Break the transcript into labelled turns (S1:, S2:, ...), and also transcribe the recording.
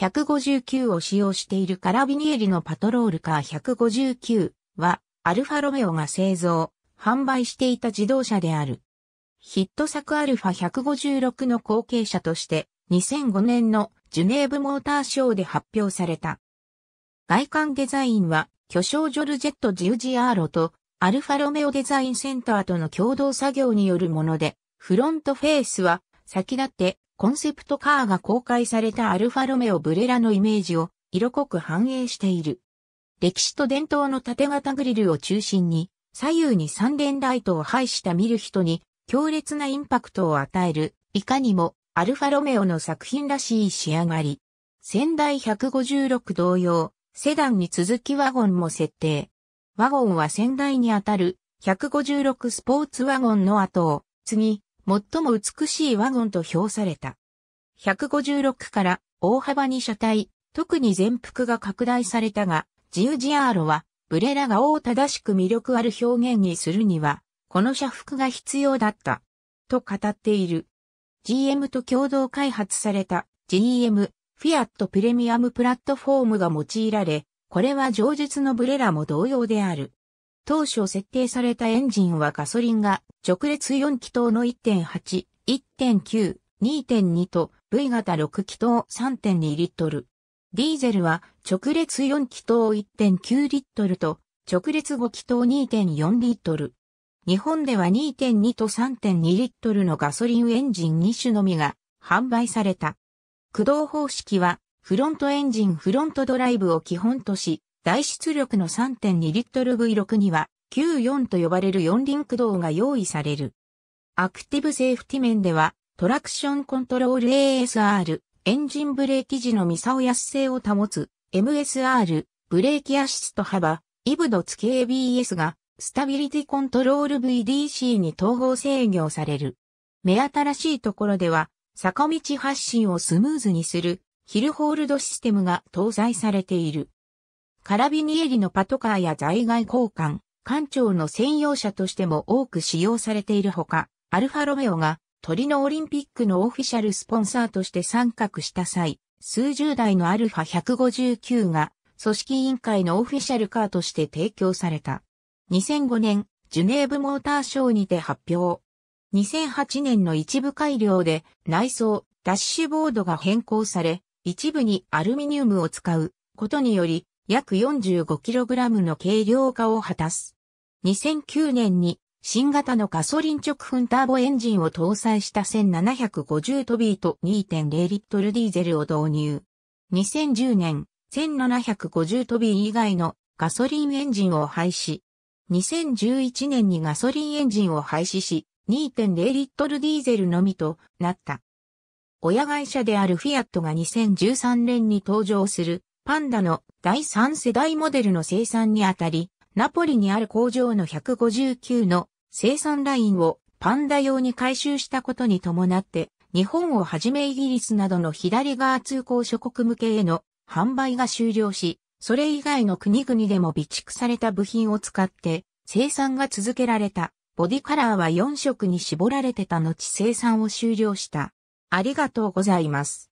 S1: 159を使用しているカラビニエリのパトロールカー159は、アルファロメオが製造、販売していた自動車である。ヒット作アルファ156の後継者として、2005年のジュネーブモーターショーで発表された。外観デザインは、巨匠ジョルジェット・ジウジアーロと、アルファロメオデザインセンターとの共同作業によるもので、フロントフェースは、先立ってコンセプトカーが公開されたアルファロメオブレラのイメージを色濃く反映している。歴史と伝統の縦型グリルを中心に左右に三連ライトを配した見る人に強烈なインパクトを与える、いかにもアルファロメオの作品らしい仕上がり。仙台156同様、セダンに続きワゴンも設定。ワゴンは仙台にあたる156スポーツワゴンの後を、次、最も美しいワゴンと評された。156から大幅に車体、特に全幅が拡大されたが、ジウジアーロは、ブレラがを正しく魅力ある表現にするには、この社服が必要だった、と語っている。GM と共同開発された GM フィアットプレミアムプラットフォームが用いられ、これは上述のブレラも同様である。当初設定されたエンジンはガソリンが直列4気筒の1.8、1.9、2.2と V 型6気筒3.2リットル。ディーゼルは直列4気筒1.9リットルと直列5気筒2.4リットル。日本では2.2と3.2リットルのガソリンエンジン2種のみが販売された。駆動方式はフロントエンジンフロントドライブを基本とし、大出力の3.2リットル V6 には Q4 と呼ばれる4輪駆動が用意される。アクティブセーフティ面ではトラクションコントロール ASR、エンジンブレーキ時のミサオ安性を保つ MSR、ブレーキアシスト幅、イブド付き ABS がスタビリティコントロール VDC に統合制御される。目新しいところでは、坂道発進をスムーズにするヒルホールドシステムが搭載されている。カラビニエリのパトカーや在外交換、艦長の専用車としても多く使用されているほか、アルファロメオがトリノオリンピックのオフィシャルスポンサーとして参画した際、数十台のアルファ159が組織委員会のオフィシャルカーとして提供された。2005年、ジュネーブモーターショーにて発表。2008年の一部改良で内装、ダッシュボードが変更され、一部にアルミニウムを使うことにより約 45kg の軽量化を果たす。2009年に新型のガソリン直噴ターボエンジンを搭載した1750トビーと2.0リットルディーゼルを導入。2010年、1750トビー以外のガソリンエンジンを廃止。2011年にガソリンエンジンを廃止し、2.0リットルディーゼルのみとなった。親会社であるフィアットが2013年に登場するパンダの第3世代モデルの生産にあたり、ナポリにある工場の159の生産ラインをパンダ用に回収したことに伴って、日本をはじめイギリスなどの左側通行諸国向けへの販売が終了し、それ以外の国々でも備蓄された部品を使って生産が続けられた。ボディカラーは4色に絞られてた後生産を終了した。ありがとうございます。